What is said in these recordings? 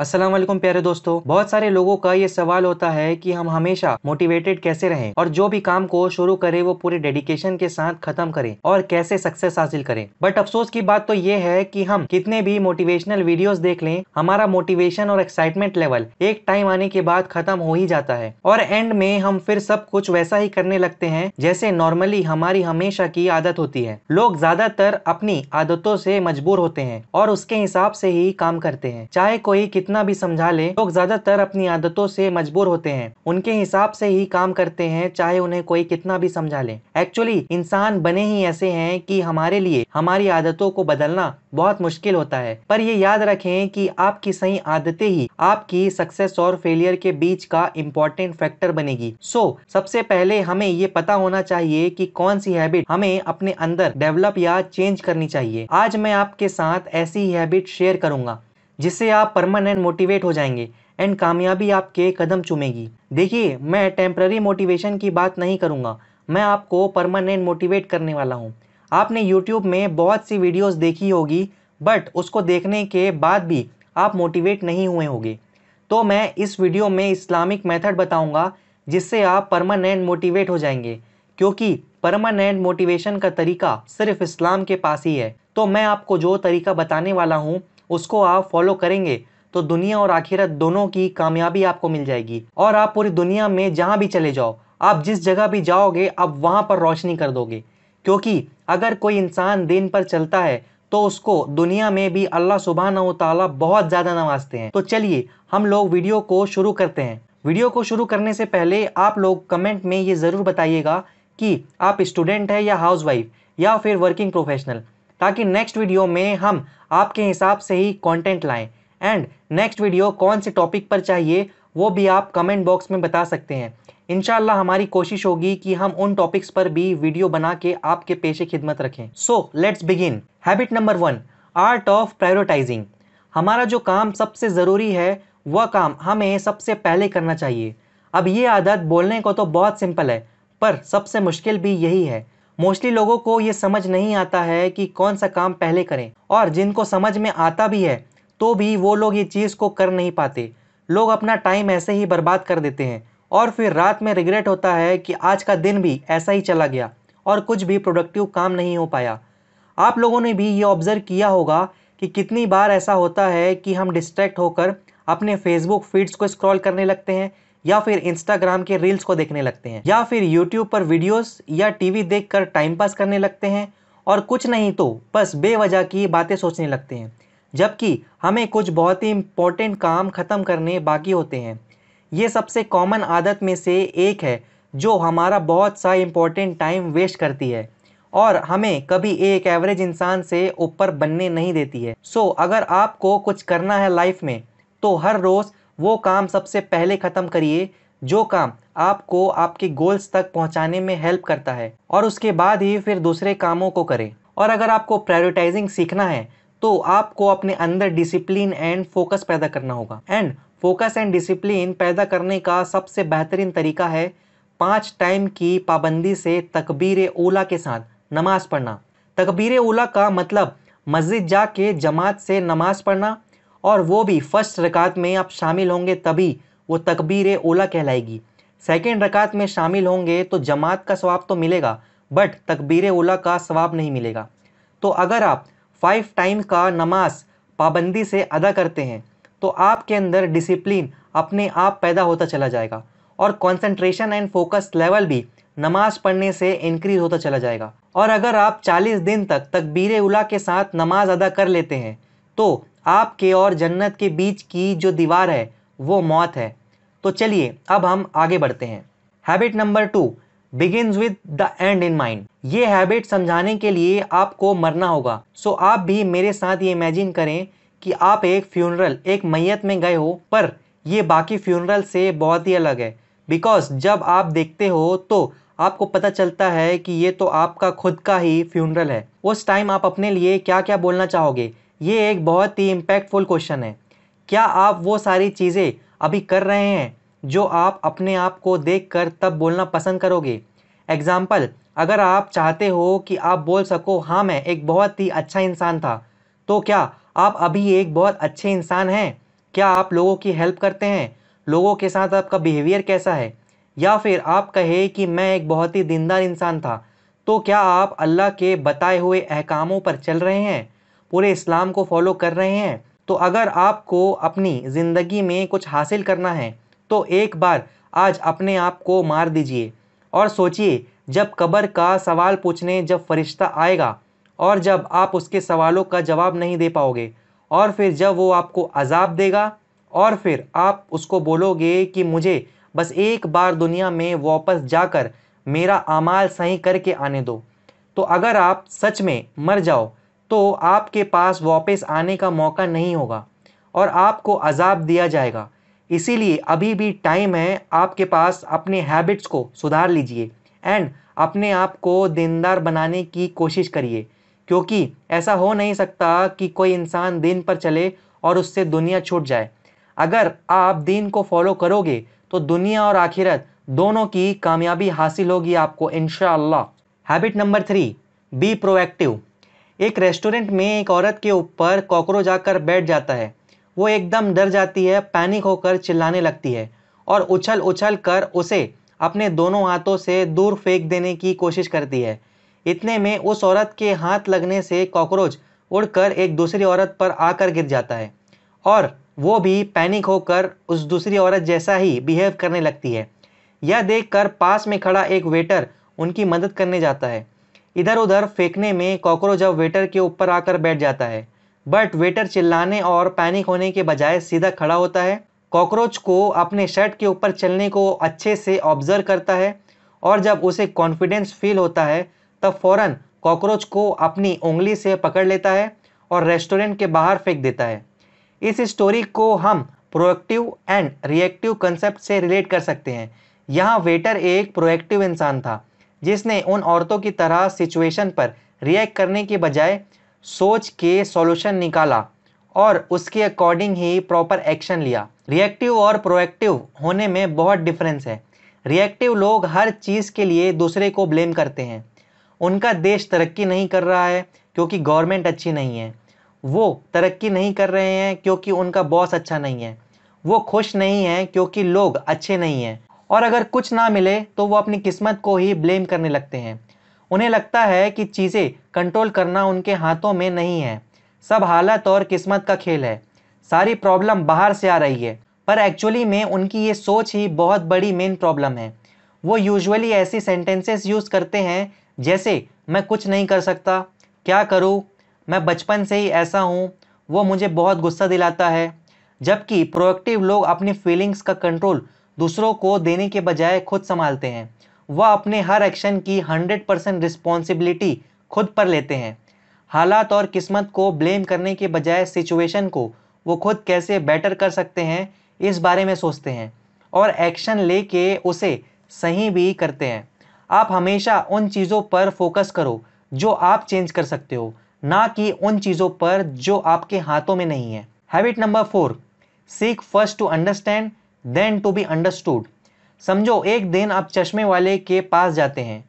असलम प्यारे दोस्तों बहुत सारे लोगों का ये सवाल होता है कि हम हमेशा मोटिवेटेड कैसे रहें और जो भी काम को शुरू करें वो पूरे डेडिकेशन के साथ खत्म करें और कैसे सक्सेस हासिल करें बट अफसोस की बात तो ये है कि हम कितने भी मोटिवेशनल वीडियोस देख लें हमारा मोटिवेशन और एक्साइटमेंट लेवल एक टाइम आने के बाद खत्म हो ही जाता है और एंड में हम फिर सब कुछ वैसा ही करने लगते हैं जैसे नॉर्मली हमारी हमेशा की आदत होती है लोग ज्यादातर अपनी आदतों से मजबूर होते हैं और उसके हिसाब से ही काम करते हैं चाहे कोई कितना भी समझा ले लोग ज्यादातर अपनी आदतों से मजबूर होते हैं उनके हिसाब से ही काम करते हैं चाहे उन्हें कोई कितना भी समझा ले एक्चुअली इंसान बने ही ऐसे हैं कि हमारे लिए हमारी आदतों को बदलना बहुत मुश्किल होता है पर ये याद रखें कि आपकी सही आदतें ही आपकी सक्सेस और फेलियर के बीच का इम्पोर्टेंट फैक्टर बनेगी सो so, सबसे पहले हमें ये पता होना चाहिए कि कौन सी हैबिट हमें अपने अंदर डेवलप या चेंज करनी चाहिए आज मैं आपके साथ ऐसी हैबिट शेयर करूंगा जिससे आप परमानेंट मोटिवेट हो जाएंगे एंड कामयाबी आपके कदम चुमेगी देखिए मैं टेम्प्ररी मोटिवेशन की बात नहीं करूँगा मैं आपको परमानेंट मोटिवेट करने वाला हूँ आपने यूट्यूब में बहुत सी वीडियोस देखी होगी बट उसको देखने के बाद भी आप मोटिवेट नहीं हुए होंगे तो मैं इस वीडियो में इस्लामिक मेथड बताऊंगा जिससे आप परमानेंट मोटिवेट हो जाएंगे क्योंकि परमानेंट मोटिवेशन का तरीका सिर्फ इस्लाम के पास ही है तो मैं आपको जो तरीका बताने वाला हूँ उसको आप फॉलो करेंगे तो दुनिया और आखिरत दोनों की कामयाबी आपको मिल जाएगी और आप पूरी दुनिया में जहाँ भी चले जाओ आप जिस जगह भी जाओगे आप वहाँ पर रोशनी कर दोगे क्योंकि अगर कोई इंसान दिन पर चलता है तो उसको दुनिया में भी अल्लाह सुबहान तला बहुत ज़्यादा नवाजते हैं तो चलिए हम लोग वीडियो को शुरू करते हैं वीडियो को शुरू करने से पहले आप लोग कमेंट में ये ज़रूर बताइएगा कि आप स्टूडेंट हैं या हाउसवाइफ या फिर वर्किंग प्रोफेशनल ताकि नेक्स्ट वीडियो में हम आपके हिसाब से ही कंटेंट लाएं एंड नेक्स्ट वीडियो कौन से टॉपिक पर चाहिए वो भी आप कमेंट बॉक्स में बता सकते हैं इन हमारी कोशिश होगी कि हम उन टॉपिक्स पर भी वीडियो बना के आपके पेशे खिदमत रखें so let's begin habit number one art of prioritising हमारा जो काम सबसे ज़रूरी है वह काम हमें सबसे पहले करना चाहिए अब ये आदत बोलने को तो बहुत सिंपल है पर सबसे मुश्किल भी यही है मोस्टली लोगों को ये समझ नहीं आता है कि कौन सा काम पहले करें और जिनको समझ में आता भी है तो भी वो लोग ये चीज़ को कर नहीं पाते लोग अपना टाइम ऐसे ही बर्बाद कर देते हैं और फिर रात में रिग्रेट होता है कि आज का दिन भी ऐसा ही चला गया और कुछ भी प्रोडक्टिव काम नहीं हो पाया आप लोगों ने भी ये ऑब्ज़र्व किया होगा कि कितनी बार ऐसा होता है कि हम डिस्ट्रैक्ट होकर अपने फेसबुक फीड्स को स्क्रॉल करने लगते हैं या फिर इंस्टाग्राम के रील्स को देखने लगते हैं या फिर यूट्यूब पर वीडियोस या टीवी देखकर टाइम पास करने लगते हैं और कुछ नहीं तो बस बेवजह की बातें सोचने लगते हैं जबकि हमें कुछ बहुत ही इम्पोर्टेंट काम ख़त्म करने बाकी होते हैं ये सबसे कॉमन आदत में से एक है जो हमारा बहुत सा इम्पोर्टेंट टाइम वेस्ट करती है और हमें कभी एक एवरेज इंसान से ऊपर बनने नहीं देती है सो so, अगर आपको कुछ करना है लाइफ में तो हर रोज़ वो काम सबसे पहले ख़त्म करिए जो काम आपको आपके गोल्स तक पहुंचाने में हेल्प करता है और उसके बाद ही फिर दूसरे कामों को करें और अगर आपको प्रायोरिटाइजिंग सीखना है तो आपको अपने अंदर डिसिप्लिन एंड फोकस पैदा करना होगा एंड फोकस एंड डिसिप्लिन पैदा करने का सबसे बेहतरीन तरीका है पाँच टाइम की पाबंदी से तकबीर ओला के साथ नमाज पढ़ना तकबीर ओला का मतलब मस्जिद जाके जमात से नमाज पढ़ना और वो भी फ़र्स्ट रकात में आप शामिल होंगे तभी वो तकबीर ओला कहलाएगी सेकेंड रकात में शामिल होंगे तो जमात का स्वाब तो मिलेगा बट तकबीर ओला का स्वाब नहीं मिलेगा तो अगर आप फाइव टाइम का नमाज पाबंदी से अदा करते हैं तो आपके अंदर डिसिप्लिन अपने आप पैदा होता चला जाएगा और कंसंट्रेशन एंड फोकस लेवल भी नमाज पढ़ने से इंक्रीज होता चला जाएगा और अगर आप 40 दिन तक तकबीर उला के साथ नमाज अदा कर लेते हैं तो आपके और जन्नत के बीच की जो दीवार है वो मौत है तो चलिए अब हम आगे बढ़ते हैं habit number two begins with the end in mind ये हैबिट समझाने के लिए आपको मरना होगा सो आप भी मेरे साथ ये इमेजिन करें कि आप एक फ्यूनरल एक मैयत में गए हो पर ये बाकी फ्यूनरल से बहुत ही अलग है बिकॉज जब आप देखते हो तो आपको पता चलता है कि ये तो आपका खुद का ही फ्यूनरल है उस टाइम आप अपने लिए क्या क्या बोलना चाहोगे ये एक बहुत ही इम्पैक्टफुल क्वेश्चन है क्या आप वो सारी चीज़ें अभी कर रहे हैं जो आप अपने आप को देख कर तब बोलना पसंद करोगे एग्ज़ाम्पल अगर आप चाहते हो कि आप बोल सको हाँ मैं एक बहुत ही अच्छा इंसान था तो क्या आप अभी एक बहुत अच्छे इंसान हैं क्या आप लोगों की हेल्प करते हैं लोगों के साथ आपका बिहेवियर कैसा है या फिर आप कहे कि मैं एक बहुत ही दिनदार इंसान था तो क्या आप अल्लाह के बताए हुए अहकामों पर चल रहे हैं पूरे इस्लाम को फॉलो कर रहे हैं तो अगर आपको अपनी ज़िंदगी में कुछ हासिल करना है तो एक बार आज अपने आप को मार दीजिए और सोचिए जब कबर का सवाल पूछने जब फरिश्ता आएगा और जब आप उसके सवालों का जवाब नहीं दे पाओगे और फिर जब वो आपको अजाब देगा और फिर आप उसको बोलोगे कि मुझे बस एक बार दुनिया में वापस जाकर मेरा अमाल सही करके आने दो तो अगर आप सच में मर जाओ तो आपके पास वापस आने का मौका नहीं होगा और आपको अजाब दिया जाएगा इसीलिए अभी भी टाइम है आपके पास अपने हैबिट्स को सुधार लीजिए एंड अपने आप को दिनदार बनाने की कोशिश करिए क्योंकि ऐसा हो नहीं सकता कि कोई इंसान दिन पर चले और उससे दुनिया छूट जाए अगर आप दीन को फॉलो करोगे तो दुनिया और आखिरत दोनों की कामयाबी हासिल होगी आपको इन habit number three be proactive एक रेस्टोरेंट में एक औरत के ऊपर कॉकरोच आकर बैठ जाता है वो एकदम डर जाती है पैनिक होकर चिल्लाने लगती है और उछल उछल कर उसे अपने दोनों हाथों से दूर फेंक देने की कोशिश करती है इतने में उस औरत के हाथ लगने से कॉकरोच उड़कर एक दूसरी औरत पर आकर गिर जाता है और वो भी पैनिक होकर उस दूसरी औरत जैसा ही बिहेव करने लगती है यह देखकर पास में खड़ा एक वेटर उनकी मदद करने जाता है इधर उधर फेंकने में कॉकरोच अब वेटर के ऊपर आकर बैठ जाता है बट वेटर चिल्लाने और पैनिक होने के बजाय सीधा खड़ा होता है कॉकरोच को अपने शर्ट के ऊपर चलने को अच्छे से ऑब्जर्व करता है और जब उसे कॉन्फिडेंस फील होता है तब फौरन कॉकरोच को अपनी उंगली से पकड़ लेता है और रेस्टोरेंट के बाहर फेंक देता है इस स्टोरी को हम प्रोएक्टिव एंड रिएक्टिव कंसेप्ट से रिलेट कर सकते हैं यहाँ वेटर एक प्रोएक्टिव इंसान था जिसने उन औरतों की तरह सिचुएशन पर रिएक्ट करने के बजाय सोच के सॉल्यूशन निकाला और उसके अकॉर्डिंग ही प्रॉपर एक्शन लिया रिएक्टिव और प्रोएक्टिव होने में बहुत डिफरेंस है रिएक्टिव लोग हर चीज़ के लिए दूसरे को ब्लेम करते हैं उनका देश तरक्की नहीं कर रहा है क्योंकि गवर्नमेंट अच्छी नहीं है वो तरक्की नहीं कर रहे हैं क्योंकि उनका बॉस अच्छा नहीं है वो खुश नहीं है क्योंकि लोग अच्छे नहीं हैं और अगर कुछ ना मिले तो वो अपनी किस्मत को ही ब्लेम करने लगते हैं उन्हें लगता है कि चीज़ें कंट्रोल करना उनके हाथों में नहीं है सब हालत और किस्मत का खेल है सारी प्रॉब्लम बाहर से आ रही है पर एक्चुअली में उनकी ये सोच ही बहुत बड़ी मेन प्रॉब्लम है वो यूजुअली ऐसी सेंटेंसेस यूज़ करते हैं जैसे मैं कुछ नहीं कर सकता क्या करूँ मैं बचपन से ही ऐसा हूँ वो मुझे बहुत गुस्सा दिलाता है जबकि प्रोएक्टिव लोग अपनी फीलिंग्स का कंट्रोल दूसरों को देने के बजाय खुद संभालते हैं वह अपने हर एक्शन की हंड्रेड परसेंट रिस्पॉन्सिबिलिटी खुद पर लेते हैं हालात और किस्मत को ब्लेम करने के बजाय सिचुएशन को वो खुद कैसे बेटर कर सकते हैं इस बारे में सोचते हैं और एक्शन के उसे सही भी करते हैं आप हमेशा उन चीज़ों पर फोकस करो जो आप चेंज कर सकते हो ना कि उन चीज़ों पर जो आपके हाथों में नहीं है habit number four seek first to understand then to be understood समझो एक दिन आप चश्मे वाले के पास जाते हैं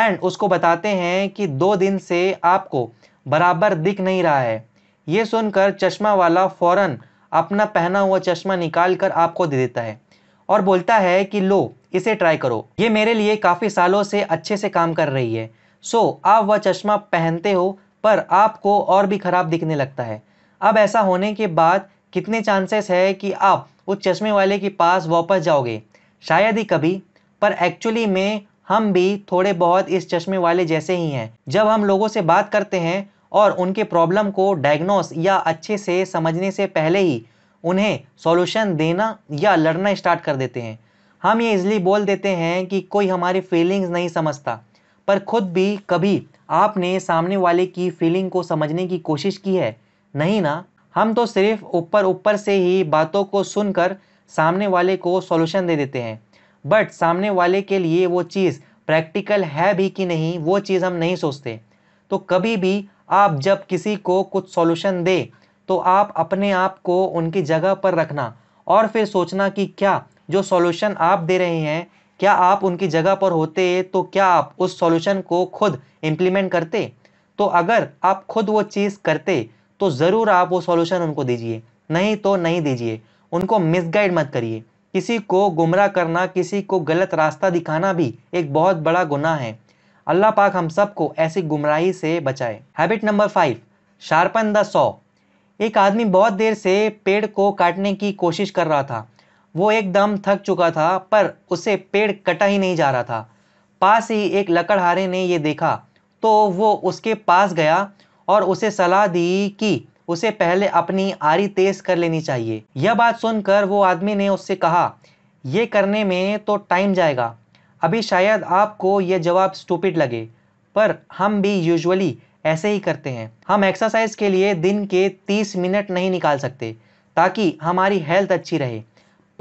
एंड उसको बताते हैं कि दो दिन से आपको बराबर दिख नहीं रहा है ये सुनकर चश्मा वाला फ़ौरन अपना पहना हुआ चश्मा निकाल कर आपको दे देता है और बोलता है कि लो इसे ट्राई करो ये मेरे लिए काफ़ी सालों से अच्छे से काम कर रही है सो so, आप वह चश्मा पहनते हो पर आपको और भी ख़राब दिखने लगता है अब ऐसा होने के बाद कितने चांसेस है कि आप उस चश्मे वाले के पास वापस जाओगे शायद ही कभी पर एक्चुअली में हम भी थोड़े बहुत इस चश्मे वाले जैसे ही हैं जब हम लोगों से बात करते हैं और उनके प्रॉब्लम को डायग्नोस या अच्छे से समझने से पहले ही उन्हें सॉल्यूशन देना या लड़ना स्टार्ट कर देते हैं हम ये इजली बोल देते हैं कि कोई हमारी फीलिंग्स नहीं समझता पर खुद भी कभी आपने सामने वाले की फीलिंग को समझने की कोशिश की है नहीं ना हम तो सिर्फ ऊपर ऊपर से ही बातों को सुनकर सामने वाले को सॉल्यूशन दे देते हैं बट सामने वाले के लिए वो चीज़ प्रैक्टिकल है भी कि नहीं वो चीज़ हम नहीं सोचते तो कभी भी आप जब किसी को कुछ सॉल्यूशन दे तो आप अपने आप को उनकी जगह पर रखना और फिर सोचना कि क्या जो सॉल्यूशन आप दे रहे हैं क्या आप उनकी जगह पर होते तो क्या आप उस सॉल्यूशन को खुद इम्प्लीमेंट करते तो अगर आप खुद वो चीज़ करते तो ज़रूर आप वो सॉल्यूशन उनको दीजिए नहीं तो नहीं दीजिए उनको मिसगाइड मत करिए किसी को गुमराह करना किसी को गलत रास्ता दिखाना भी एक बहुत बड़ा गुनाह है अल्लाह पाक हम सबको ऐसी गुमराही से बचाए habit number five sharpen the saw एक आदमी बहुत देर से पेड़ को काटने की कोशिश कर रहा था वो एकदम थक चुका था पर उसे पेड़ कटा ही नहीं जा रहा था पास ही एक लकड़हारे ने ये देखा तो वो उसके पास गया और उसे सलाह दी कि उसे पहले अपनी आरी तेज कर लेनी चाहिए यह बात सुनकर वो आदमी ने उससे कहा यह करने में तो टाइम जाएगा अभी शायद आपको यह जवाब स्टूपिड लगे पर हम भी यूजुअली ऐसे ही करते हैं हम एक्सरसाइज के लिए दिन के 30 मिनट नहीं निकाल सकते ताकि हमारी हेल्थ अच्छी रहे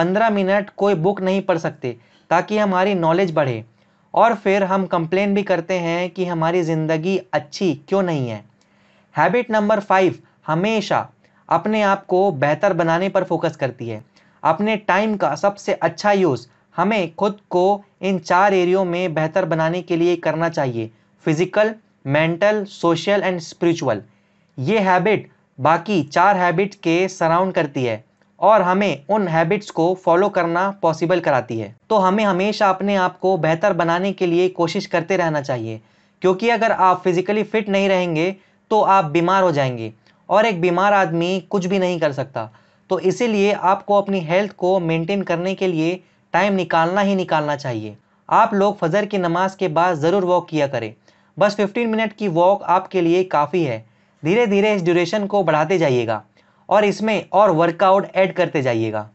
15 मिनट कोई बुक नहीं पढ़ सकते ताकि हमारी नॉलेज बढ़े और फिर हम कंप्लेन भी करते हैं कि हमारी ज़िंदगी अच्छी क्यों नहीं है हैबिट नंबर फाइव हमेशा अपने आप को बेहतर बनाने पर फोकस करती है अपने टाइम का सबसे अच्छा यूज़ हमें खुद को इन चार एरियो में बेहतर बनाने के लिए करना चाहिए physical mental social and spiritual ये हैबिट बाकी चार हैबिट के सराउंड करती है और हमें उन हैबिट्स को फॉलो करना पॉसिबल कराती है तो हमें हमेशा अपने आप को बेहतर बनाने के लिए कोशिश करते रहना चाहिए क्योंकि अगर आप फिज़िकली फिट नहीं रहेंगे तो आप बीमार हो जाएंगे और एक बीमार आदमी कुछ भी नहीं कर सकता तो इसीलिए आपको अपनी हेल्थ को मेंटेन करने के लिए टाइम निकालना ही निकालना चाहिए आप लोग फजर की नमाज के बाद ज़रूर वॉक किया करें बस 15 मिनट की वॉक आपके लिए काफ़ी है धीरे धीरे इस ड्यूरेशन को बढ़ाते जाइएगा और इसमें और वर्कआउट ऐड करते जाइएगा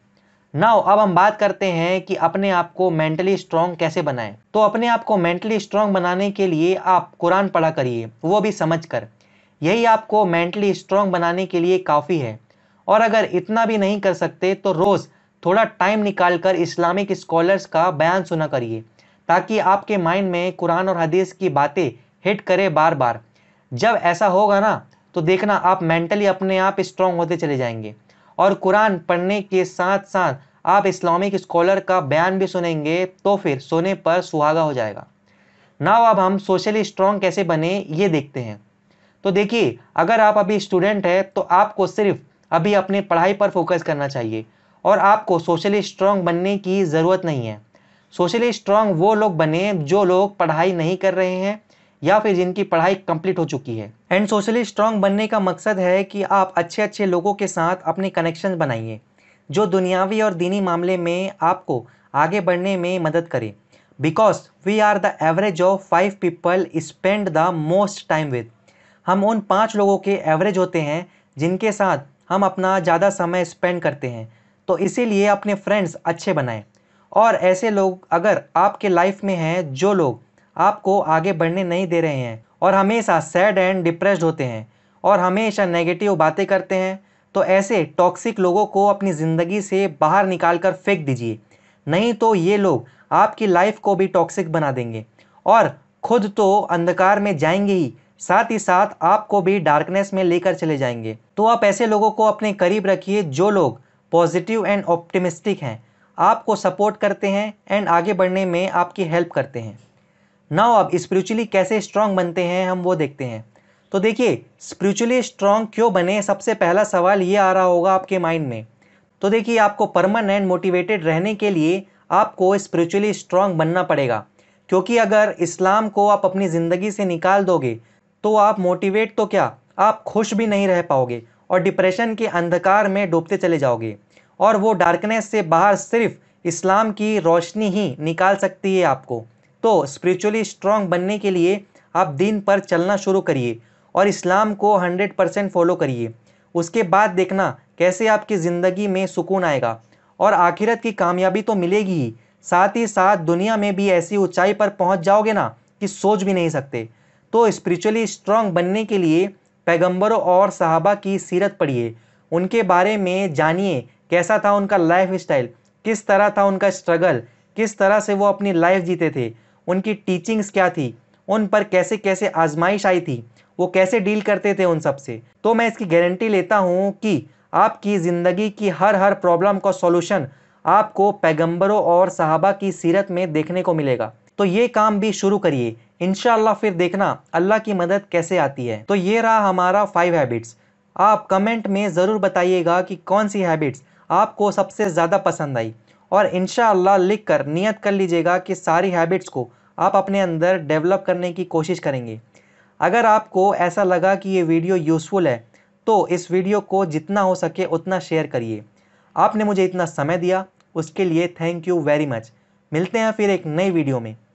नाउ अब हम बात करते हैं कि अपने आप को मेंटली स्ट्रांग कैसे बनाएं तो अपने आप को मेंटली स्ट्रांग बनाने के लिए आप कुरान पढ़ा करिए वो भी समझ कर यही आपको मेंटली स्ट्रांग बनाने के लिए काफ़ी है और अगर इतना भी नहीं कर सकते तो रोज़ थोड़ा टाइम निकाल कर इस्लामिक स्कॉलर्स का बयान सुना करिए ताकि आपके माइंड में कुरान और हदीस की बातें हिट करे बार बार जब ऐसा होगा ना तो देखना आप मेंटली अपने आप स्ट्रांग होते चले जाएंगे और कुरान पढ़ने के साथ साथ आप इस्लामिक स्कॉलर का बयान भी सुनेंगे तो फिर सोने पर सुहागा हो जाएगा ना अब हम सोशली स्ट्रांग कैसे बने ये देखते हैं तो देखिए अगर आप अभी स्टूडेंट है तो आपको सिर्फ अभी अपनी पढ़ाई पर फोकस करना चाहिए और आपको सोशली स्ट्रांग बनने की ज़रूरत नहीं है सोशली स्ट्रांग वो लोग बने जो लोग पढ़ाई नहीं कर रहे हैं या फिर जिनकी पढ़ाई कंप्लीट हो चुकी है एंड सोशली स्ट्रांग बनने का मकसद है कि आप अच्छे अच्छे लोगों के साथ अपने कनेक्शन बनाइए जो दुनियावी और दीनी मामले में आपको आगे बढ़ने में मदद करें because we are the average of five people spend the most time with हम उन पाँच लोगों के एवरेज होते हैं जिनके साथ हम अपना ज़्यादा समय स्पेंड करते हैं तो इसीलिए अपने फ्रेंड्स अच्छे बनाएं और ऐसे लोग अगर आपके लाइफ में हैं जो लोग आपको आगे बढ़ने नहीं दे रहे हैं और हमेशा सैड एंड डिप्रेस्ड होते हैं और हमेशा नेगेटिव बातें करते हैं तो ऐसे टॉक्सिक लोगों को अपनी ज़िंदगी से बाहर निकाल कर फेंक दीजिए नहीं तो ये लोग आपकी लाइफ को भी टॉक्सिक बना देंगे और खुद तो अंधकार में जाएंगे ही साथ ही साथ आपको भी डार्कनेस में लेकर चले जाएंगे तो आप ऐसे लोगों को अपने करीब रखिए जो लोग पॉजिटिव एंड ऑप्टिमिस्टिक हैं आपको सपोर्ट करते हैं एंड आगे बढ़ने में आपकी हेल्प करते हैं नाउ आप स्पिरिचुअली कैसे स्ट्रांग बनते हैं हम वो देखते हैं तो देखिए स्पिरिचुअली स्ट्रांग क्यों बने सबसे पहला सवाल ये आ रहा होगा आपके माइंड में तो देखिए आपको परमानेंट मोटिवेटेड रहने के लिए आपको स्पिरिचुअली स्ट्रांग बनना पड़ेगा क्योंकि अगर इस्लाम को आप अपनी ज़िंदगी से निकाल दोगे तो आप मोटिवेट तो क्या आप खुश भी नहीं रह पाओगे और डिप्रेशन के अंधकार में डूबते चले जाओगे और वो डार्कनेस से बाहर सिर्फ इस्लाम की रोशनी ही निकाल सकती है आपको तो स्पिरिचुअली स्ट्रांग बनने के लिए आप दिन पर चलना शुरू करिए और इस्लाम को 100 परसेंट फॉलो करिए उसके बाद देखना कैसे आपकी ज़िंदगी में सुकून आएगा और आखिरत की कामयाबी तो मिलेगी ही साथ ही साथ दुनिया में भी ऐसी ऊंचाई पर पहुंच जाओगे ना कि सोच भी नहीं सकते तो स्पिरिचुअली स्ट्रांग बनने के लिए पैगंबरों और साहबा की सीरत पढ़िए उनके बारे में जानिए कैसा था उनका लाइफ स्टाइल किस तरह था उनका स्ट्रगल किस तरह से वो अपनी लाइफ जीते थे उनकी टीचिंग्स क्या थी उन पर कैसे कैसे आजमाइश आई थी वो कैसे डील करते थे उन सब से तो मैं इसकी गारंटी लेता हूँ कि आपकी ज़िंदगी की हर हर प्रॉब्लम का सॉल्यूशन आपको पैगंबरों और साहबा की सीरत में देखने को मिलेगा तो ये काम भी शुरू करिए इनशाला फिर देखना अल्लाह की मदद कैसे आती है तो ये रहा हमारा फाइव हैबिट्स आप कमेंट में ज़रूर बताइएगा कि कौन सी हैबिट्स आपको सबसे ज़्यादा पसंद आई और इन लिख कर नियत कर लीजिएगा कि सारी हैबिट्स को आप अपने अंदर डेवलप करने की कोशिश करेंगे अगर आपको ऐसा लगा कि ये वीडियो यूज़फुल है तो इस वीडियो को जितना हो सके उतना शेयर करिए आपने मुझे इतना समय दिया उसके लिए थैंक यू वेरी मच मिलते हैं फिर एक नई वीडियो में